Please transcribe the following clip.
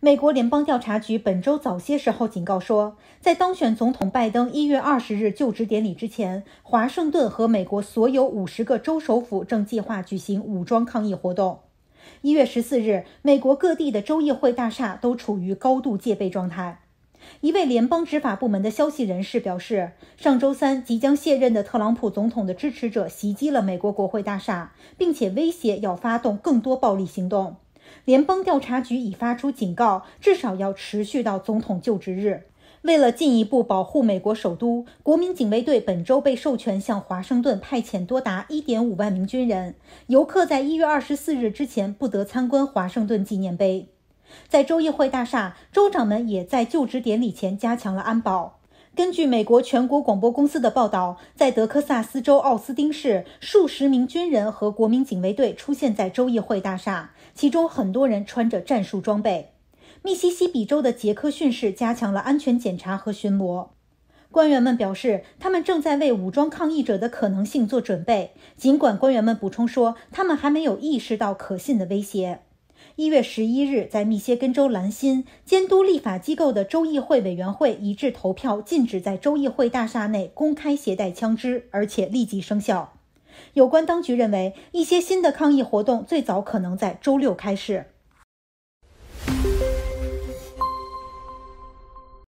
美国联邦调查局本周早些时候警告说，在当选总统拜登一月二十日就职典礼之前，华盛顿和美国所有五十个州首府正计划举行武装抗议活动。一月十四日，美国各地的州议会大厦都处于高度戒备状态。一位联邦执法部门的消息人士表示，上周三，即将卸任的特朗普总统的支持者袭击了美国国会大厦，并且威胁要发动更多暴力行动。联邦调查局已发出警告，至少要持续到总统就职日。为了进一步保护美国首都，国民警卫队本周被授权向华盛顿派遣多达1.5万名军人。游客在1月24日之前不得参观华盛顿纪念碑。在州议会大厦，州长们也在就职典礼前加强了安保。根据美国全国广播公司的报道，在德克萨斯州奥斯汀市，数十名军人和国民警卫队出现在州议会大厦，其中很多人穿着战术装备。密西西比州的杰克逊市加强了安全检查和巡逻。官员们表示，他们正在为武装抗议者的可能性做准备。尽管官员们补充说，他们还没有意识到可信的威胁。一月十一日，在密歇根州兰新，监督立法机构的州议会委员会一致投票禁止在州议会大厦内公开携带枪支，而且立即生效。有关当局认为，一些新的抗议活动最早可能在周六开始。